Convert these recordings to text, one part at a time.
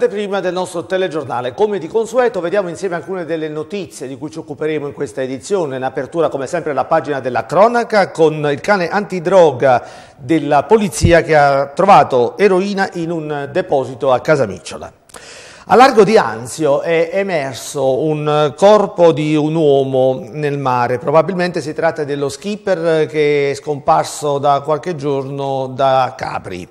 Anteprima del nostro telegiornale, come di consueto vediamo insieme alcune delle notizie di cui ci occuperemo in questa edizione. In apertura come sempre la pagina della cronaca con il cane antidroga della polizia che ha trovato eroina in un deposito a Casamicciola. A largo di Anzio è emerso un corpo di un uomo nel mare, probabilmente si tratta dello skipper che è scomparso da qualche giorno da Capri.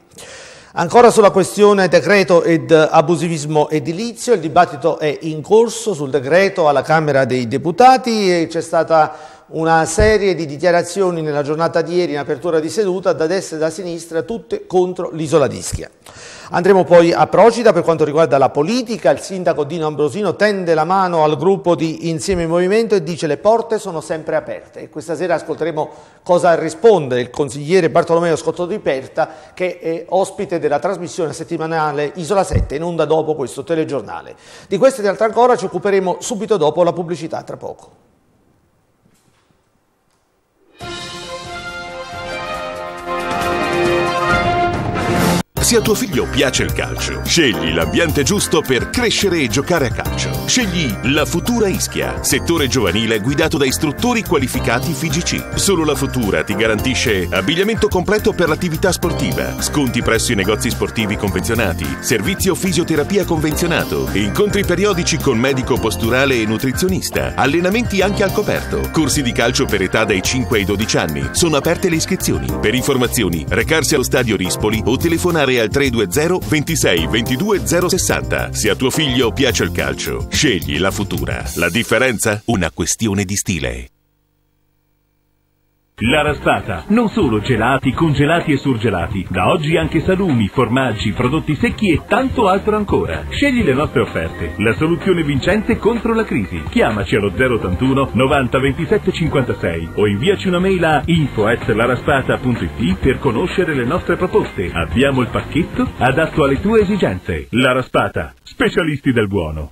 Ancora sulla questione decreto ed abusivismo edilizio, il dibattito è in corso sul decreto alla Camera dei Deputati e c'è stata una serie di dichiarazioni nella giornata di ieri in apertura di seduta da destra e da sinistra tutte contro l'isola d'Ischia. Andremo poi a Procida per quanto riguarda la politica, il sindaco Dino Ambrosino tende la mano al gruppo di Insieme in Movimento e dice le porte sono sempre aperte e questa sera ascolteremo cosa risponde il consigliere Bartolomeo Scotto di Perta che è ospite della trasmissione settimanale Isola 7 in onda dopo questo telegiornale. Di queste e di altre ancora ci occuperemo subito dopo la pubblicità tra poco. Se a tuo figlio piace il calcio, scegli l'ambiente giusto per crescere e giocare a calcio. Scegli la Futura Ischia, settore giovanile guidato da istruttori qualificati FIGC. Solo la Futura ti garantisce abbigliamento completo per l'attività sportiva, sconti presso i negozi sportivi convenzionati, servizio fisioterapia convenzionato, incontri periodici con medico posturale e nutrizionista, allenamenti anche al coperto, corsi di calcio per età dai 5 ai 12 anni. Sono aperte le iscrizioni. Per informazioni, recarsi allo stadio Rispoli o telefonare al 320 26 22 060. Se a tuo figlio piace il calcio, scegli la futura. La differenza? Una questione di stile. La Raspata, non solo gelati, congelati e surgelati, da oggi anche salumi, formaggi, prodotti secchi e tanto altro ancora. Scegli le nostre offerte, la soluzione vincente contro la crisi. Chiamaci allo 081 90 27 56 o inviaci una mail a info.laraspata.it per conoscere le nostre proposte. Abbiamo il pacchetto adatto alle tue esigenze. La Raspata, specialisti del buono.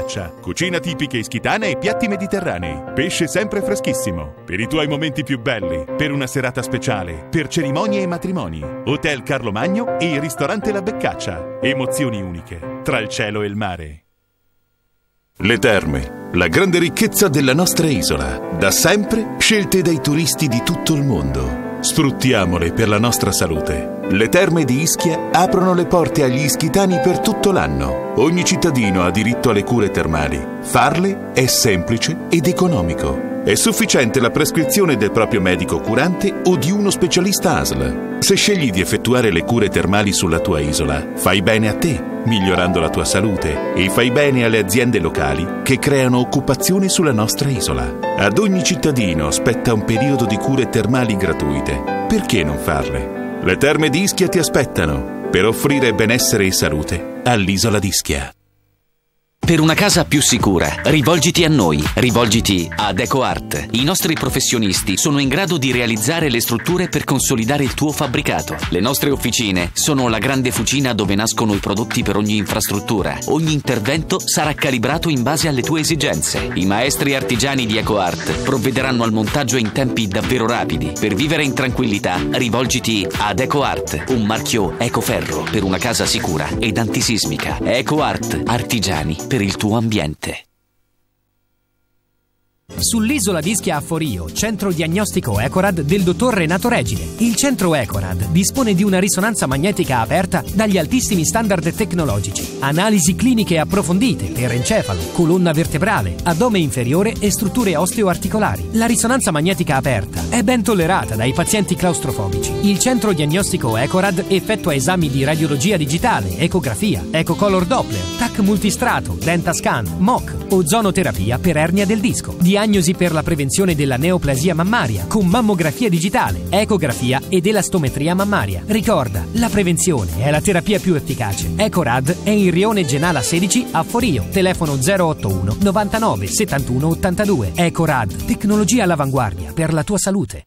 focaccia, cucina tipica ischitana e piatti mediterranei. Pesce sempre freschissimo. Per i tuoi momenti più belli, per una serata speciale, per cerimonie e matrimoni. Hotel Carlo Magno e il ristorante La Beccaccia. Emozioni uniche tra il cielo e il mare. Le terme, la grande ricchezza della nostra isola, da sempre scelte dai turisti di tutto il mondo. Sfruttiamole per la nostra salute. Le terme di Ischia aprono le porte agli ischitani per tutto l'anno. Ogni cittadino ha diritto alle cure termali. Farle è semplice ed economico. È sufficiente la prescrizione del proprio medico curante o di uno specialista ASL. Se scegli di effettuare le cure termali sulla tua isola, fai bene a te, migliorando la tua salute, e fai bene alle aziende locali che creano occupazione sulla nostra isola. Ad ogni cittadino spetta un periodo di cure termali gratuite. Perché non farle? Le terme di Ischia ti aspettano per offrire benessere e salute all'isola di Ischia. Per una casa più sicura, rivolgiti a noi, rivolgiti ad EcoArt. I nostri professionisti sono in grado di realizzare le strutture per consolidare il tuo fabbricato. Le nostre officine sono la grande fucina dove nascono i prodotti per ogni infrastruttura. Ogni intervento sarà calibrato in base alle tue esigenze. I maestri artigiani di EcoArt provvederanno al montaggio in tempi davvero rapidi. Per vivere in tranquillità, rivolgiti ad EcoArt, un marchio Ecoferro per una casa sicura ed antisismica. EcoArt, artigiani per il tuo ambiente. Sull'isola di Schiaffo Rio, centro diagnostico Ecorad del dottor Renato Regine. Il centro Ecorad dispone di una risonanza magnetica aperta dagli altissimi standard tecnologici, analisi cliniche approfondite per encefalo, colonna vertebrale, addome inferiore e strutture osteoarticolari. La risonanza magnetica aperta è ben tollerata dai pazienti claustrofobici. Il centro diagnostico Ecorad effettua esami di radiologia digitale, ecografia, ecocolor Doppler, TAC multistrato, dentascan, MOC, ozonoterapia per ernia del disco, diagnosi diagnosi per la prevenzione della neoplasia mammaria con mammografia digitale, ecografia ed elastometria mammaria. Ricorda, la prevenzione è la terapia più efficace. Ecorad è in Rione Genala 16 a Forio, telefono 081 99 71 82. Ecorad, tecnologia all'avanguardia per la tua salute.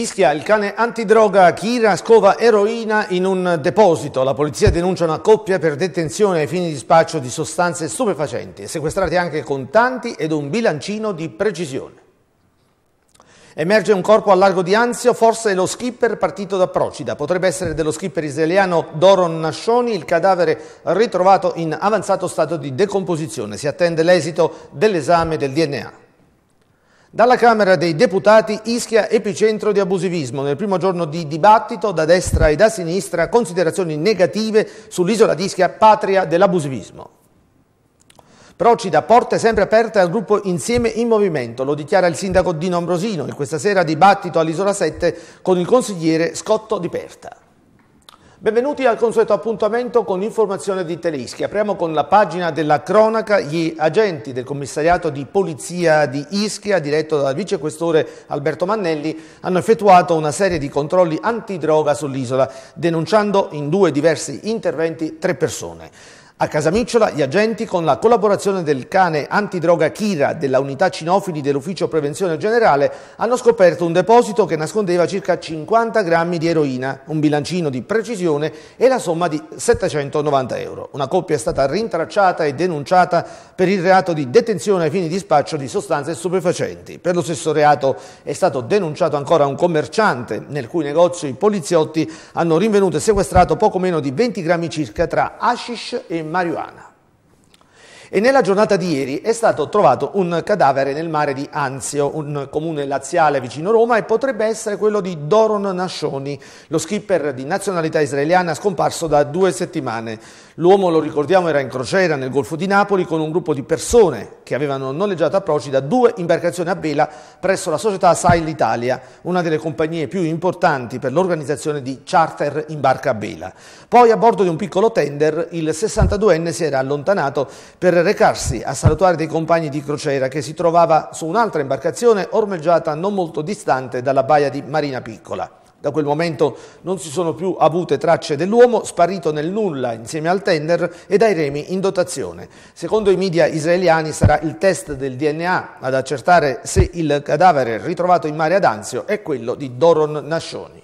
Ischia, il cane antidroga Kira scova eroina in un deposito. La polizia denuncia una coppia per detenzione ai fini di spaccio di sostanze stupefacenti. Sequestrati anche contanti ed un bilancino di precisione. Emerge un corpo a largo di Anzio, forse lo skipper partito da Procida. Potrebbe essere dello skipper israeliano Doron Nascioni, il cadavere ritrovato in avanzato stato di decomposizione. Si attende l'esito dell'esame del DNA. Dalla Camera dei Deputati Ischia epicentro di abusivismo. Nel primo giorno di dibattito da destra e da sinistra considerazioni negative sull'isola di Ischia, patria dell'abusivismo. Procida porte sempre aperte al gruppo Insieme in Movimento, lo dichiara il sindaco Dino Ambrosino in questa sera dibattito all'isola 7 con il consigliere Scotto Di Perta. Benvenuti al consueto appuntamento con l'informazione di Teleschi. Apriamo con la pagina della cronaca. Gli agenti del commissariato di polizia di Ischia, diretto dal vicequestore Alberto Mannelli, hanno effettuato una serie di controlli antidroga sull'isola, denunciando in due diversi interventi tre persone. A Casamicciola gli agenti, con la collaborazione del cane antidroga Kira della unità cinofili dell'Ufficio Prevenzione Generale, hanno scoperto un deposito che nascondeva circa 50 grammi di eroina, un bilancino di precisione e la somma di 790 euro. Una coppia è stata rintracciata e denunciata per il reato di detenzione ai fini di spaccio di sostanze stupefacenti. Per lo stesso reato è stato denunciato ancora un commerciante, nel cui negozio i poliziotti hanno rinvenuto e sequestrato poco meno di 20 grammi circa tra hashish e marihuana. E nella giornata di ieri è stato trovato un cadavere nel mare di Anzio, un comune laziale vicino Roma, e potrebbe essere quello di Doron Nascioni, lo skipper di nazionalità israeliana scomparso da due settimane. L'uomo, lo ricordiamo, era in crociera nel Golfo di Napoli con un gruppo di persone che avevano noleggiato approcci da due imbarcazioni a vela presso la società Sail Italia, una delle compagnie più importanti per l'organizzazione di charter in barca a vela. Poi a bordo di un piccolo tender il 62enne si era allontanato per recarsi a salutare dei compagni di crociera che si trovava su un'altra imbarcazione ormeggiata non molto distante dalla baia di Marina Piccola. Da quel momento non si sono più avute tracce dell'uomo sparito nel nulla insieme al tender e dai remi in dotazione. Secondo i media israeliani sarà il test del DNA ad accertare se il cadavere ritrovato in mare ad Anzio è quello di Doron Nascioni.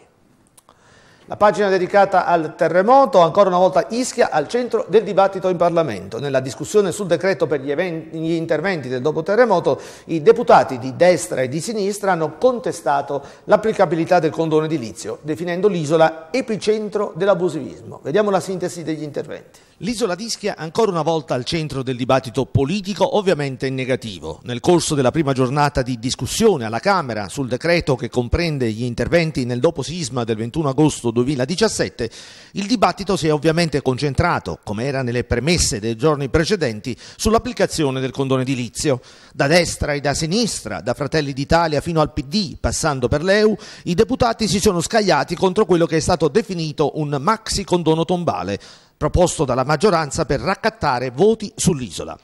La pagina dedicata al terremoto, ancora una volta Ischia al centro del dibattito in Parlamento. Nella discussione sul decreto per gli, eventi, gli, interventi del dopo terremoto, i deputati di destra e di sinistra hanno contestato l'applicabilità del condono edilizio, definendo l'isola epicentro dell'abusivismo. Vediamo la sintesi degli interventi. L'isola di Ischia ancora una volta al centro del dibattito politico, ovviamente in negativo. Nel corso della prima giornata di discussione alla Camera sul decreto che comprende gli interventi nel dopo sisma del 21 agosto 2017, il dibattito si è ovviamente concentrato, come era nelle premesse dei giorni precedenti, sull'applicazione del condone edilizio. Da destra e da sinistra, da Fratelli d'Italia fino al PD, passando per l'EU, i deputati si sono scagliati contro quello che è stato definito un maxi condono tombale, proposto dalla maggioranza per raccattare voti sull'isola.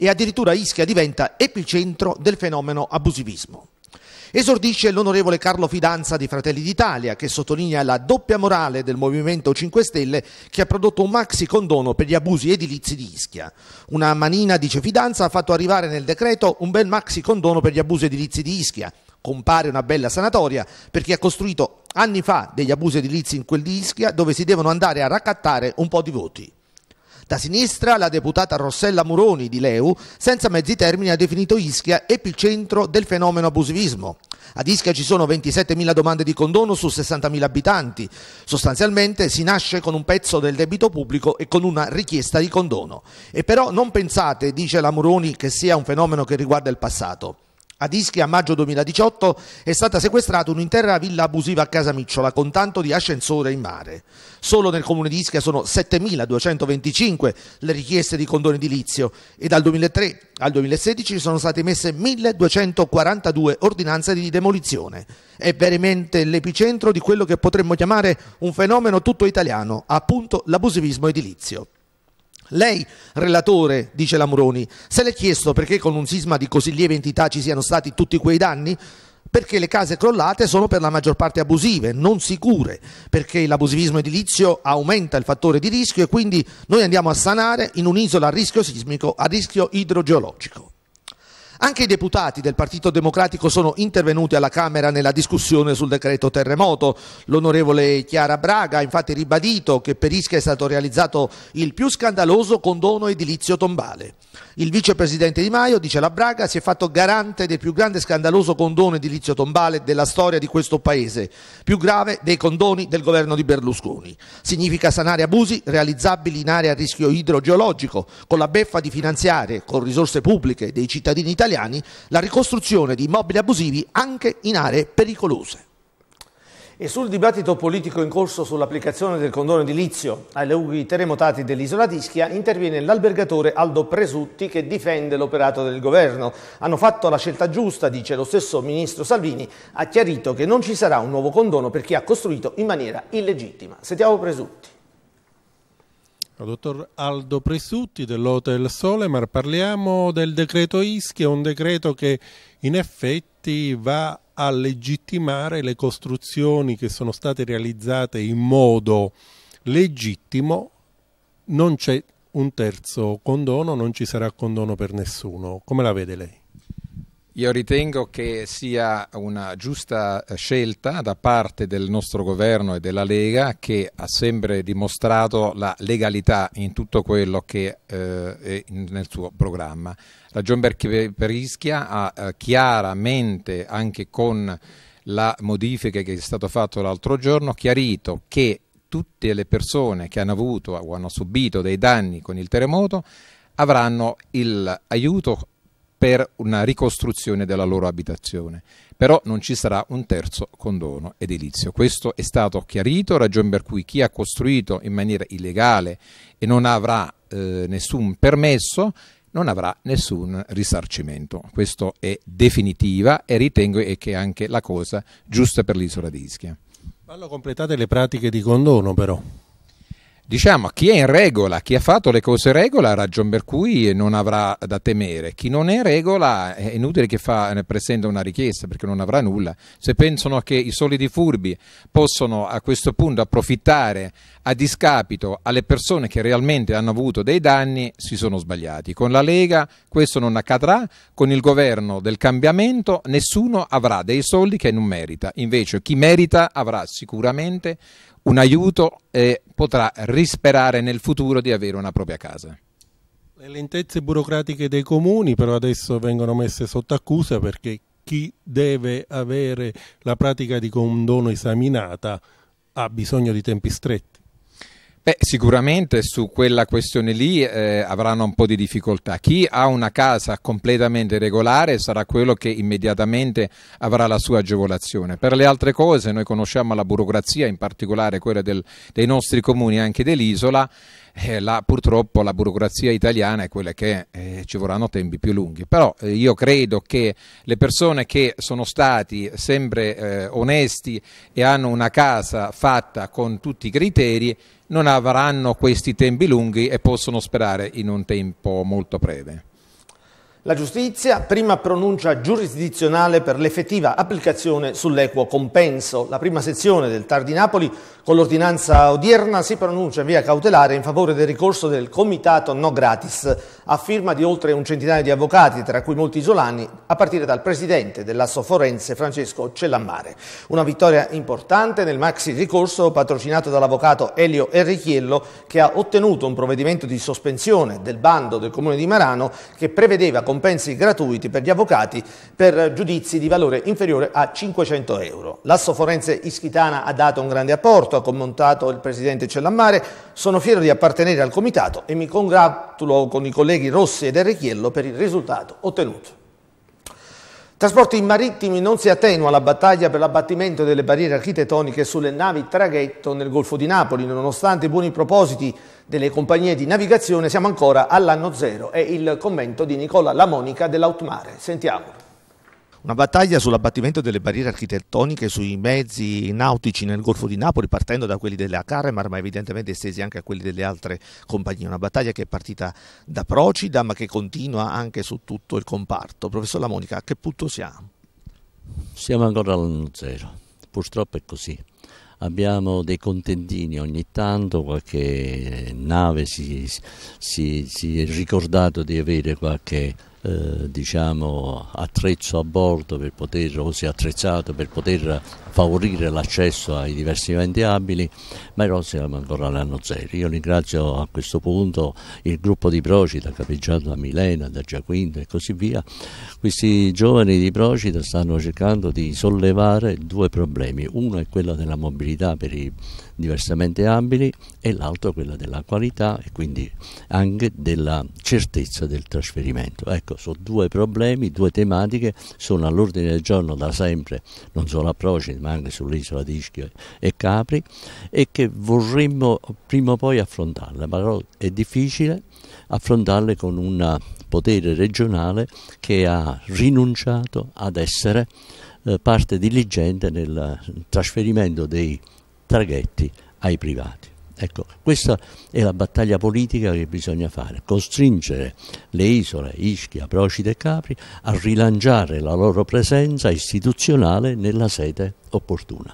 E addirittura Ischia diventa epicentro del fenomeno abusivismo. Esordisce l'onorevole Carlo Fidanza di Fratelli d'Italia che sottolinea la doppia morale del Movimento 5 Stelle che ha prodotto un maxi condono per gli abusi edilizi di Ischia. Una manina, dice Fidanza, ha fatto arrivare nel decreto un bel maxi condono per gli abusi edilizi di Ischia. Compare una bella sanatoria per chi ha costruito anni fa degli abusi edilizi in quel di Ischia dove si devono andare a raccattare un po' di voti. Da sinistra la deputata Rossella Muroni di Leu, senza mezzi termini, ha definito Ischia epicentro del fenomeno abusivismo. Ad Ischia ci sono 27.000 domande di condono su 60.000 abitanti. Sostanzialmente si nasce con un pezzo del debito pubblico e con una richiesta di condono. E però non pensate, dice la Muroni, che sia un fenomeno che riguarda il passato. Ad Ischia a maggio 2018 è stata sequestrata un'intera villa abusiva a Casa Micciola con tanto di ascensore in mare. Solo nel comune di Ischia sono 7.225 le richieste di condono edilizio e dal 2003 al 2016 sono state emesse 1.242 ordinanze di demolizione. È veramente l'epicentro di quello che potremmo chiamare un fenomeno tutto italiano, appunto l'abusivismo edilizio. Lei, relatore, dice Lamuroni, se l'è chiesto perché con un sisma di così lieve entità ci siano stati tutti quei danni? Perché le case crollate sono per la maggior parte abusive, non sicure, perché l'abusivismo edilizio aumenta il fattore di rischio e quindi noi andiamo a sanare in un'isola a rischio sismico, a rischio idrogeologico. Anche i deputati del Partito Democratico sono intervenuti alla Camera nella discussione sul decreto terremoto. L'onorevole Chiara Braga ha infatti ribadito che per Ischia è stato realizzato il più scandaloso condono edilizio tombale. Il vicepresidente Di Maio, dice la Braga, si è fatto garante del più grande scandaloso condono edilizio tombale della storia di questo paese, più grave dei condoni del governo di Berlusconi. Significa sanare abusi realizzabili in aree a rischio idrogeologico, con la beffa di finanziare con risorse pubbliche dei cittadini italiani italiani la ricostruzione di immobili abusivi anche in aree pericolose. E sul dibattito politico in corso sull'applicazione del condono edilizio ai luoghi terremotati dell'isola d'Ischia interviene l'albergatore Aldo Presutti che difende l'operato del governo. Hanno fatto la scelta giusta, dice lo stesso ministro Salvini, ha chiarito che non ci sarà un nuovo condono per chi ha costruito in maniera illegittima. Sentiamo Presutti dottor Aldo Presutti dell'Hotel Solemar, parliamo del decreto Ischia, un decreto che in effetti va a legittimare le costruzioni che sono state realizzate in modo legittimo, non c'è un terzo condono, non ci sarà condono per nessuno. Come la vede lei? Io ritengo che sia una giusta eh, scelta da parte del nostro governo e della Lega che ha sempre dimostrato la legalità in tutto quello che eh, è nel suo programma. La John Berchischia ha eh, chiaramente anche con la modifica che è stata fatta l'altro giorno chiarito che tutte le persone che hanno avuto o hanno subito dei danni con il terremoto avranno l'aiuto per una ricostruzione della loro abitazione. Però non ci sarà un terzo condono edilizio. Questo è stato chiarito, ragione per cui chi ha costruito in maniera illegale e non avrà eh, nessun permesso non avrà nessun risarcimento. Questo è definitiva e ritengo che è anche la cosa giusta per l'isola di Ischia. Vanno completate le pratiche di condono però diciamo chi è in regola, chi ha fatto le cose in regola, ragion per cui non avrà da temere. Chi non è in regola è inutile che fa, presenta una richiesta perché non avrà nulla. Se pensano che i soliti furbi possono a questo punto approfittare a discapito alle persone che realmente hanno avuto dei danni, si sono sbagliati. Con la Lega questo non accadrà, con il governo del cambiamento nessuno avrà dei soldi che non merita. Invece chi merita avrà sicuramente un aiuto e potrà risperare nel futuro di avere una propria casa. Le lentezze burocratiche dei comuni però adesso vengono messe sotto accusa perché chi deve avere la pratica di condono esaminata ha bisogno di tempi stretti. Beh, sicuramente su quella questione lì eh, avranno un po' di difficoltà. Chi ha una casa completamente regolare sarà quello che immediatamente avrà la sua agevolazione. Per le altre cose noi conosciamo la burocrazia, in particolare quella del, dei nostri comuni, anche dell'isola. Eh, purtroppo la burocrazia italiana è quella che eh, ci vorranno tempi più lunghi, però eh, io credo che le persone che sono stati sempre eh, onesti e hanno una casa fatta con tutti i criteri non avranno questi tempi lunghi e possono sperare in un tempo molto breve. La giustizia, prima pronuncia giurisdizionale per l'effettiva applicazione sull'equo compenso. La prima sezione del TAR di Napoli, con l'ordinanza odierna, si pronuncia via cautelare in favore del ricorso del Comitato No Gratis, a firma di oltre un centinaio di avvocati, tra cui molti isolani, a partire dal presidente dell'Asso Forense Francesco Cellammare. Una vittoria importante nel maxi ricorso patrocinato dall'avvocato Elio Enrichiello, che ha ottenuto un provvedimento di sospensione del bando del Comune di Marano che prevedeva con compensi gratuiti per gli avvocati per giudizi di valore inferiore a 500 euro. L'asso forense ischitana ha dato un grande apporto, ha commentato il presidente Cellammare, sono fiero di appartenere al comitato e mi congratulo con i colleghi Rossi ed Enrichiello per il risultato ottenuto. Trasporti marittimi non si attenua la battaglia per l'abbattimento delle barriere architettoniche sulle navi traghetto nel Golfo di Napoli. Nonostante i buoni propositi delle compagnie di navigazione, siamo ancora all'anno zero. È il commento di Nicola Lamonica dell'Autmare. Sentiamolo. Una battaglia sull'abbattimento delle barriere architettoniche sui mezzi nautici nel Golfo di Napoli, partendo da quelli della Caremar, ma evidentemente estesi anche a quelli delle altre compagnie. Una battaglia che è partita da Procida, ma che continua anche su tutto il comparto. Professor La Monica, a che punto siamo? Siamo ancora all'anno zero, purtroppo è così. Abbiamo dei contendini ogni tanto, qualche nave si, si, si è ricordato di avere qualche eh, diciamo, attrezzo a bordo per poter, così attrezzato per poter favorire l'accesso ai diversi eventi abili, ma in siamo ancora all'anno zero. Io ringrazio a questo punto il gruppo di Procita, capeggiato da Milena, da Giaquinto e così via. Questi giovani di Procita stanno cercando di sollevare due problemi. Uno è quello della mobilità per i diversamente abili e l'altro quella della qualità e quindi anche della certezza del trasferimento. Ecco, sono due problemi, due tematiche, sono all'ordine del giorno da sempre, non solo a Procid ma anche sull'isola di Ischio e Capri e che vorremmo prima o poi affrontarle, però è difficile affrontarle con un potere regionale che ha rinunciato ad essere eh, parte diligente nel trasferimento dei traghetti ai privati. Ecco, questa è la battaglia politica che bisogna fare, costringere le isole Ischia, Procide e Capri a rilanciare la loro presenza istituzionale nella sede opportuna.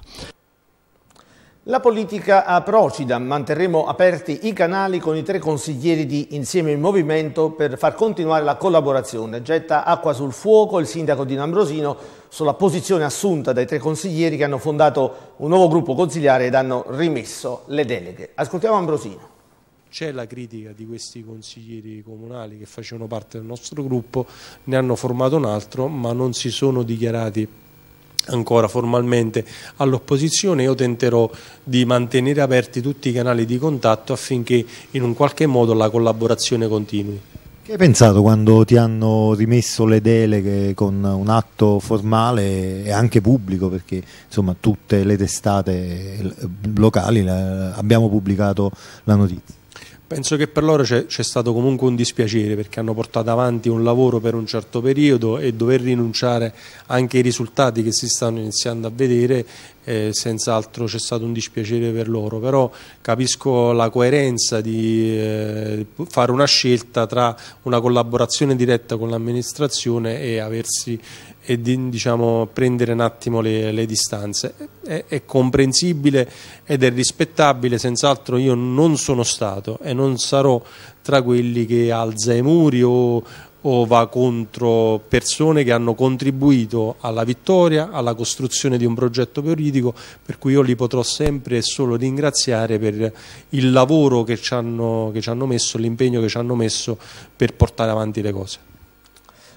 La politica a Procida. Manterremo aperti i canali con i tre consiglieri di Insieme in Movimento per far continuare la collaborazione. Getta acqua sul fuoco il sindaco di Nambrosino sulla posizione assunta dai tre consiglieri che hanno fondato un nuovo gruppo consigliare ed hanno rimesso le deleghe. Ascoltiamo Ambrosino. C'è la critica di questi consiglieri comunali che facevano parte del nostro gruppo, ne hanno formato un altro, ma non si sono dichiarati ancora formalmente all'opposizione, io tenterò di mantenere aperti tutti i canali di contatto affinché in un qualche modo la collaborazione continui. Che hai pensato quando ti hanno rimesso le deleghe con un atto formale e anche pubblico? Perché insomma tutte le testate locali abbiamo pubblicato la notizia. Penso che per loro c'è, stato comunque un dispiacere perché hanno portato avanti un lavoro per un certo periodo e dover rinunciare anche ai risultati che si stanno iniziando a vedere, eh, senz'altro c'è stato un dispiacere per loro, però capisco la coerenza di eh, fare una scelta tra una collaborazione diretta con l'amministrazione e aversi e di diciamo, prendere un attimo le, le distanze. È, è, comprensibile ed è rispettabile, senz'altro io non sono stato e non sarò tra quelli che alza i muri o, o va contro persone che hanno contribuito alla vittoria, alla costruzione di un progetto politico, per cui io li potrò sempre e solo ringraziare per il lavoro che ci hanno, che ci hanno messo, l'impegno che ci hanno messo per portare avanti le cose.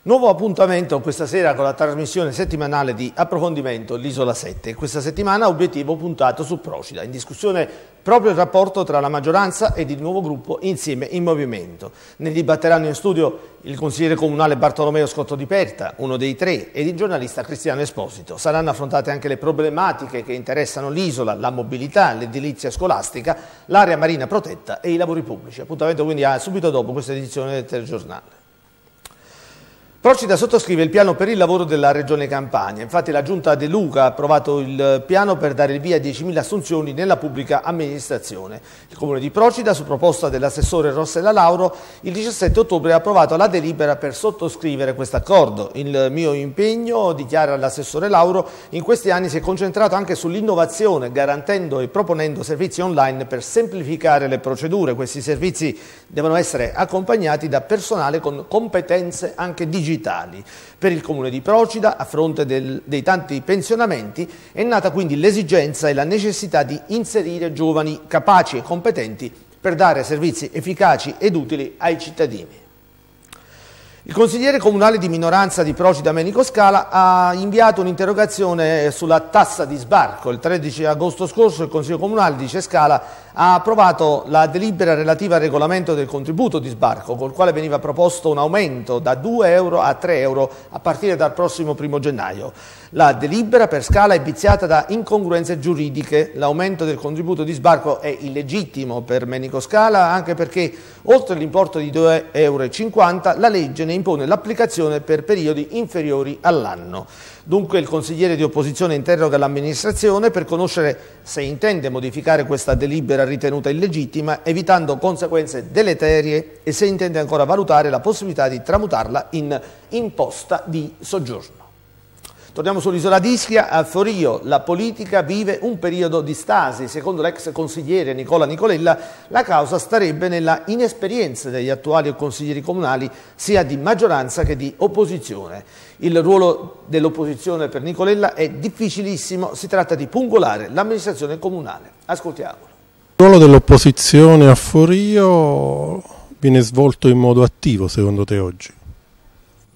Nuovo appuntamento questa sera con la trasmissione settimanale di approfondimento L'Isola 7. Questa settimana obiettivo puntato su Procida. In discussione proprio il rapporto tra la maggioranza ed il nuovo gruppo Insieme in Movimento. Ne dibatteranno in studio il consigliere comunale Bartolomeo Scotto di Perta, uno dei tre, ed il giornalista Cristiano Esposito. Saranno affrontate anche le problematiche che interessano l'isola, la mobilità, l'edilizia scolastica, l'area marina protetta e i lavori pubblici. Appuntamento quindi a subito dopo questa edizione del telegiornale. Procida sottoscrive il piano per il lavoro della Regione Campania. Infatti la Giunta De Luca ha approvato il piano per dare il via a 10.000 assunzioni nella pubblica amministrazione. Il Comune di Procida, su proposta dell'assessore Rossella Lauro, il 17 ottobre ha approvato la delibera per sottoscrivere questo accordo. Il mio impegno, dichiara l'assessore Lauro, in questi anni si è concentrato anche sull'innovazione, garantendo e proponendo servizi online per semplificare le procedure. Questi servizi devono essere accompagnati da personale con competenze anche digitali digitali. Per il comune di Procida, a fronte del, dei tanti pensionamenti, è nata quindi l'esigenza e la necessità di inserire giovani capaci e competenti per dare servizi efficaci ed utili ai cittadini. Il consigliere comunale di minoranza di Procida Menico Scala ha inviato un'interrogazione sulla tassa di sbarco. Il 13 agosto scorso il Consiglio Comunale, dice Scala, ha approvato la delibera relativa al regolamento del contributo di sbarco, col quale veniva proposto un aumento da 2 euro a 3 euro a partire dal prossimo 1 gennaio. La delibera per scala è viziata da incongruenze giuridiche. L'aumento del contributo di sbarco è illegittimo per Menico Scala, anche perché oltre l'importo di 2,50 euro, la legge ne impone l'applicazione per periodi inferiori all'anno. Dunque il consigliere di opposizione interroga l'amministrazione per conoscere se intende modificare questa delibera ritenuta illegittima, evitando conseguenze deleterie e se intende ancora valutare la possibilità di tramutarla in imposta di soggiorno. Torniamo sull'isola di Ischia, a Forio la politica vive un periodo di stasi. Secondo l'ex consigliere Nicola Nicolella la causa starebbe nella inesperienza degli attuali consiglieri comunali sia di maggioranza che di opposizione. Il ruolo dell'opposizione per Nicolella è difficilissimo, si tratta di pungolare l'amministrazione comunale. Ascoltiamolo. Il ruolo dell'opposizione a Forio viene svolto in modo attivo secondo te oggi?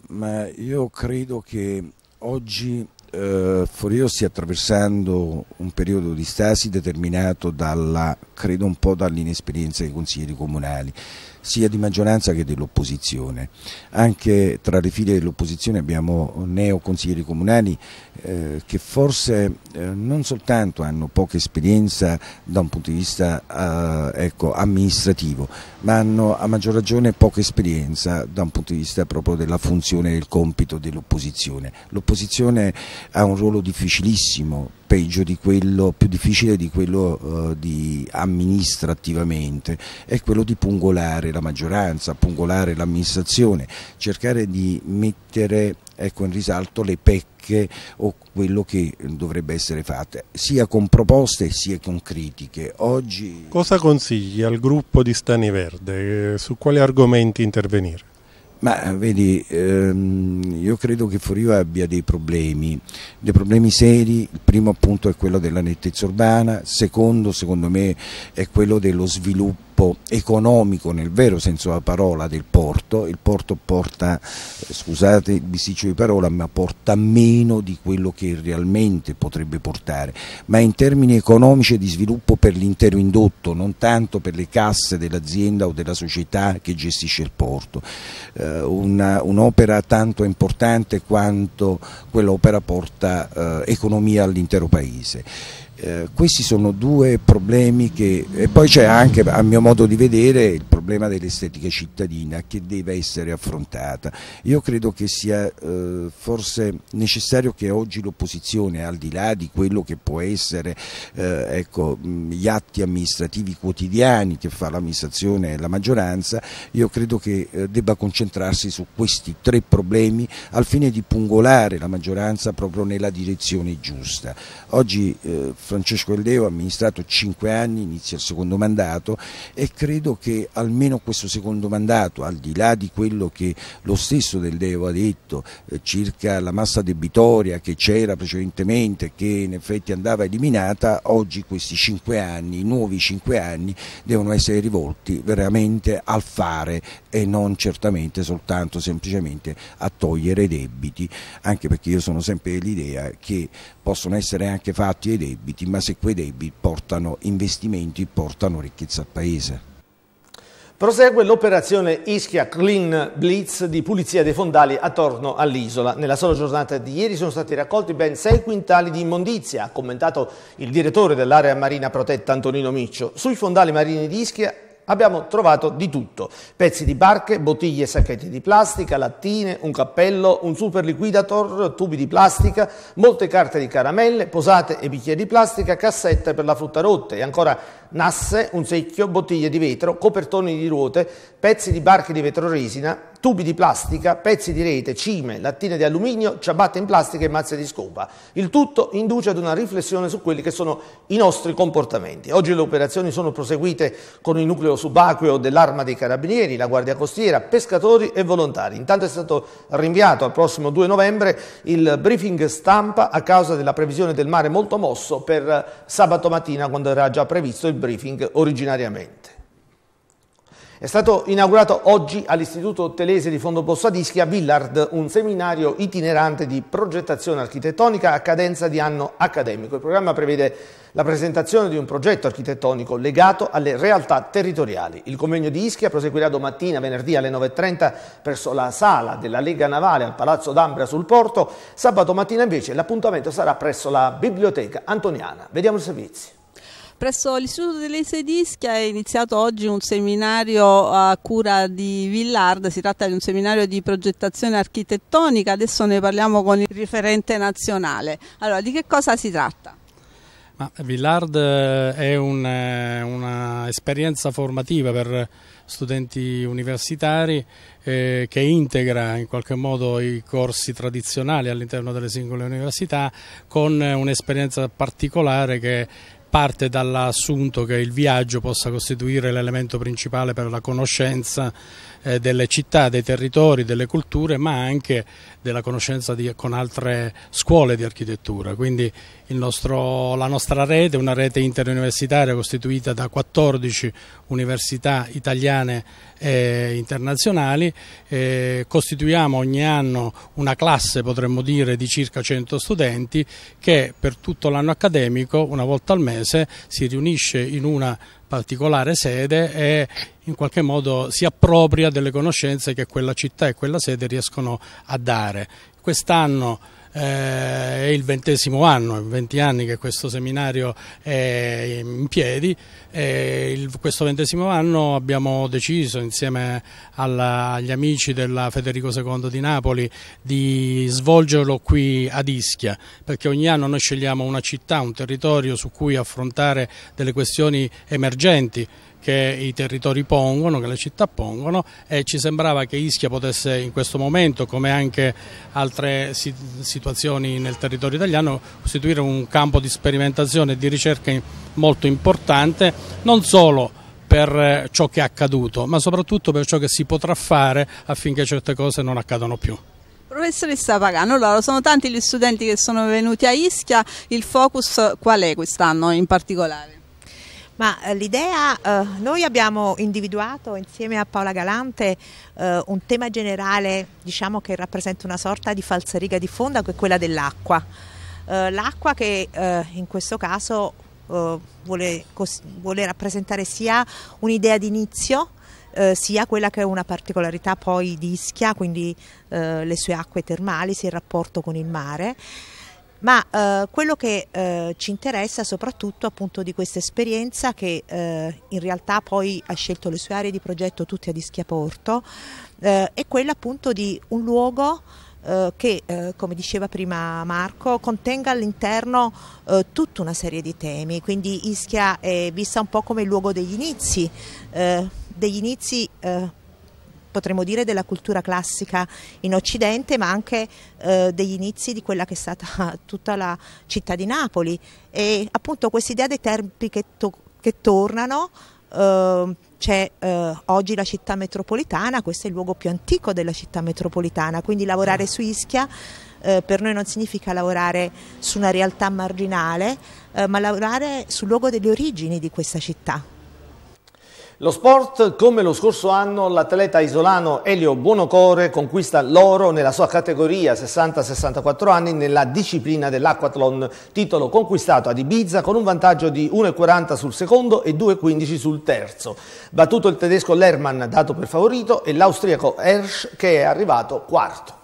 Ma io credo che oggi eh, Forio stia attraversando un periodo di stasi determinato dalla, credo un po' dall'inesperienza dei consiglieri comunali, sia di maggioranza che dell'opposizione. Anche tra le file dell'opposizione abbiamo neoconsiglieri comunali eh, che forse eh, non soltanto hanno poca esperienza da un punto di vista eh, ecco, amministrativo, ma hanno a maggior ragione poca esperienza da un punto di vista proprio della funzione e del compito dell'opposizione. L'opposizione ha un ruolo difficilissimo, peggio di quello, più difficile di quello eh, di amministra è quello di pungolare la maggioranza, pungolare l'amministrazione, cercare di mettere ecco, in risalto le pecche o quello che dovrebbe essere fatto, sia con proposte sia con critiche. Oggi... Cosa consigli al gruppo di Stani Verde? Eh, su quali argomenti intervenire? Ma vedi, ehm, io credo che Foriva abbia dei problemi, dei problemi seri, il primo appunto è quello della nettezza urbana, secondo secondo me è quello dello sviluppo sviluppo economico nel vero senso della parola del porto, il porto porta, eh, scusate il bisticcio di parola, ma porta meno di quello che realmente potrebbe portare, ma in termini economici e di sviluppo per l'intero indotto, non tanto per le casse dell'azienda o della società che gestisce il porto. Eh, un'opera tanto importante quanto quell'opera porta eh, economia all'intero paese. Eh, questi sono due problemi che... E poi c'è anche, a mio modo di vedere, il problema dell'estetica cittadina che deve essere affrontata. Io credo che sia eh, forse necessario che oggi l'opposizione, al di là di quello che può essere eh, ecco, gli atti amministrativi quotidiani che fa l'amministrazione e la maggioranza, io credo che eh, debba concentrarsi su questi tre problemi al fine di pungolare la maggioranza proprio nella direzione giusta. Oggi, eh, Francesco Elleo ha amministrato cinque anni, inizia il secondo mandato e credo che almeno questo secondo mandato, al di là di quello che lo stesso del Dell'Evo ha detto eh, circa la massa debitoria che c'era precedentemente, che in effetti andava eliminata, oggi questi cinque anni, i nuovi cinque anni, devono essere rivolti veramente al fare e non certamente soltanto semplicemente a togliere debiti, anche perché io sono sempre dell'idea che possono essere anche fatti ai debiti, ma se quei debiti portano investimenti, portano ricchezza al Paese. Prosegue l'operazione Ischia Clean Blitz di pulizia dei fondali attorno all'isola. Nella sola giornata di ieri sono stati raccolti ben sei quintali di immondizia, ha commentato il direttore dell'area marina protetta Antonino Miccio. Sui fondali marini di Ischia Abbiamo trovato di tutto, pezzi di barche, bottiglie e sacchetti di plastica, lattine, un cappello, un super liquidator, tubi di plastica, molte carte di caramelle, posate e bicchieri di plastica, cassette per la frutta rotta e ancora nasse, un secchio, bottiglie di vetro, copertoni di ruote, pezzi di barche di vetro resina, tubi di plastica, pezzi di rete, cime, lattine di alluminio, ciabatte in plastica e mazze di scopa. Il tutto induce ad una riflessione su quelli che sono i nostri comportamenti. Oggi le operazioni sono proseguite con il nucleo subacqueo dell'Arma dei Carabinieri, la Guardia Costiera, pescatori e volontari. Intanto è stato rinviato al prossimo 2 novembre il briefing stampa a causa della previsione del mare molto mosso per sabato mattina quando era già previsto il briefing originariamente. È stato inaugurato oggi all'Istituto Telese di Fondo Bossadischi a Villard un seminario itinerante di progettazione architettonica a cadenza di anno accademico. Il programma prevede la presentazione di un progetto architettonico legato alle realtà territoriali. Il convegno di Ischia proseguirà domattina, venerdì alle 9.30 presso la sala della Lega Navale al Palazzo d'Ambra sul Porto. Sabato mattina invece l'appuntamento sarà presso la Biblioteca Antoniana. Vediamo i servizi. Presso l'Istituto dell'Ese Dischia è iniziato oggi un seminario a cura di Villard, si tratta di un seminario di progettazione architettonica, adesso ne parliamo con il riferente nazionale. Allora, di che cosa si tratta? Ma Villard eh, è un'esperienza eh, formativa per studenti universitari eh, che integra in qualche modo i corsi tradizionali all'interno delle singole università con eh, un'esperienza particolare che parte dall'assunto che il viaggio possa costituire l'elemento principale per la conoscenza eh, delle città, dei territori, delle culture, ma anche della conoscenza di, con altre scuole di architettura. Quindi nostro, la nostra rete è una rete interuniversitaria costituita da 14 università italiane e internazionali. Eh, costituiamo ogni anno una classe, potremmo dire, di circa 100 studenti che per tutto l'anno accademico, una volta al mese, si riunisce in una particolare sede e in qualche modo si appropria delle conoscenze che quella città e quella sede riescono a dare. Quest'anno eh, è il ventesimo anno, è 20 anni che questo seminario è in piedi e il, questo ventesimo anno abbiamo deciso insieme alla, agli amici della Federico II di Napoli di svolgerlo qui ad Ischia perché ogni anno noi scegliamo una città, un territorio su cui affrontare delle questioni emergenti che i territori pongono, che le città pongono e ci sembrava che Ischia potesse in questo momento, come anche altre situazioni nel territorio italiano, costituire un campo di sperimentazione e di ricerca molto importante, non solo per eh, ciò che è accaduto, ma soprattutto per ciò che si potrà fare affinché certe cose non accadano più. Professoressa Pagano, allora sono tanti gli studenti che sono venuti a Ischia, il focus qual è quest'anno in particolare? Ma eh, l'idea, eh, noi abbiamo individuato insieme a Paola Galante eh, un tema generale diciamo, che rappresenta una sorta di falsariga di fondo che è quella dell'acqua. Eh, l'acqua che eh, in questo caso eh, vuole, vuole, rappresentare sia un'idea di inizio, eh, sia quella che è una particolarità poi di Ischia, quindi eh, le sue acque termali, sia il rapporto con il mare ma eh, quello che eh, ci interessa soprattutto appunto di questa esperienza che eh, in realtà poi ha scelto le sue aree di progetto tutte ad Ischiaporto eh, è quella appunto di un luogo eh, che, eh, come diceva prima Marco, contenga all'interno tutta una serie di temi, quindi Ischia è vista un po' come il luogo degli inizi, degli inizi potremmo dire della cultura classica in Occidente, ma anche eh, degli inizi di quella che è stata tutta la città di Napoli. E appunto questa idea dei tempi che, to che tornano. Eh, c'è eh, oggi la città metropolitana, questo è il luogo più antico della città metropolitana, quindi lavorare su Ischia eh, per noi non significa lavorare su una realtà marginale, eh, ma lavorare sul luogo delle origini di questa città. Lo sport, come lo scorso anno, l'atleta isolano Elio Buonocore conquista l'oro nella sua categoria 60-64 anni nella disciplina dell'Aquathlon, titolo conquistato ad Ibiza con un vantaggio di 1,40 sul secondo e 2,15 sul terzo. Battuto il tedesco Lerman, dato per favorito, e l'austriaco Hersch che è arrivato quarto.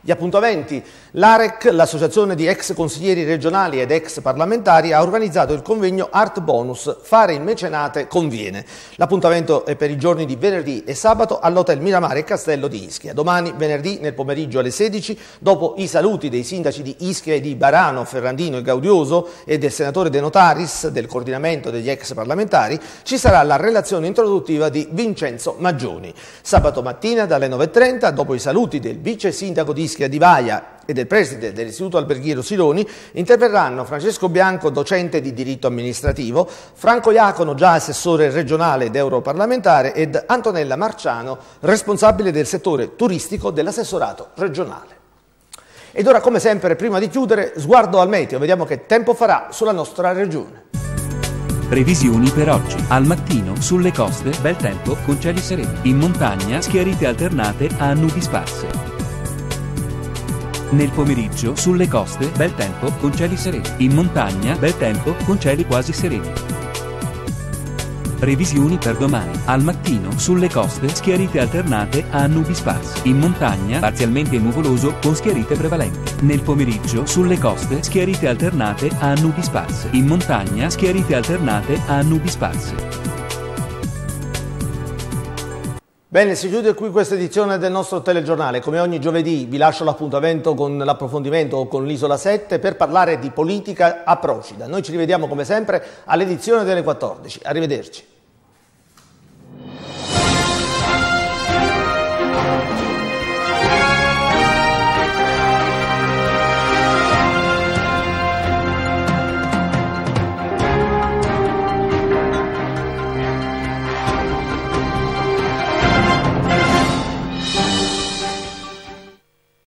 Gli appuntamenti. L'AREC, l'associazione di ex consiglieri regionali ed ex parlamentari, ha organizzato il convegno Art Bonus Fare il mecenate conviene. L'appuntamento è per i giorni di venerdì e sabato all'Hotel Miramare e Castello di Ischia. Domani, venerdì, nel pomeriggio alle 16, dopo i saluti dei sindaci di Ischia e di Barano, Ferrandino e Gaudioso e del senatore De Notaris del coordinamento degli ex parlamentari, ci sarà la relazione introduttiva di Vincenzo Maggioni. Sabato mattina dalle 9.30, dopo i saluti del vice sindaco di Ischia Ischia di Vaia e del preside dell'Istituto Alberghiero Sironi interverranno Francesco Bianco, docente di diritto amministrativo, Franco Iacono, già assessore regionale ed europarlamentare, ed Antonella Marciano, responsabile del settore turistico dell'assessorato regionale. Ed ora, come sempre, prima di chiudere, sguardo al meteo, vediamo che tempo farà sulla nostra regione. Previsioni per oggi. Al mattino, sulle coste, bel tempo, con cieli sereni. In montagna, schiarite alternate a nubi sparse. Nel pomeriggio, sulle coste, bel tempo, con cieli sereni. In montagna, bel tempo, con cieli quasi sereni. Previsioni per domani. Al mattino, sulle coste, schiarite alternate a nubi sparsi. In montagna, parzialmente nuvoloso, con schiarite prevalenti. Nel pomeriggio, sulle coste, schiarite alternate a nubi sparse. In montagna, schiarite alternate a nubi sparse. Bene, si chiude qui questa edizione del nostro telegiornale. Come ogni giovedì vi lascio l'appuntamento con l'approfondimento o con l'Isola 7 per parlare di politica a Procida. Noi ci rivediamo come sempre all'edizione delle 14. Arrivederci.